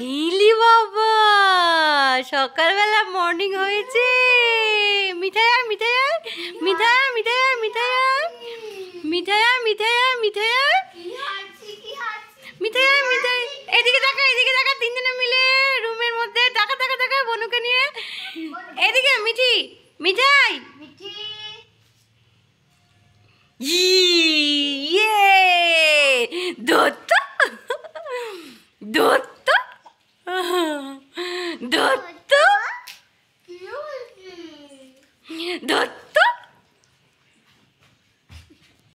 হিলি বাবা সকালবেলা মর্নিং হয়েছে মিঠাইয়া মিঠাইয়া মিঠাইয়া মিঠাইয়া মিঠাইয়া মিঠাইয়া মিঠাইয়া মিঠাইয়া মিঠাইয়া মিঠাই এদিকে দেখা এদিকে দেখা তিনজনে মিলে রুমের মধ্যে টাকা টাকা টাকা বনুকে নিয়ে এদিকে মিঠি মিঠাই ইয়ে দত্ত দত্ত Да-да! Да-да!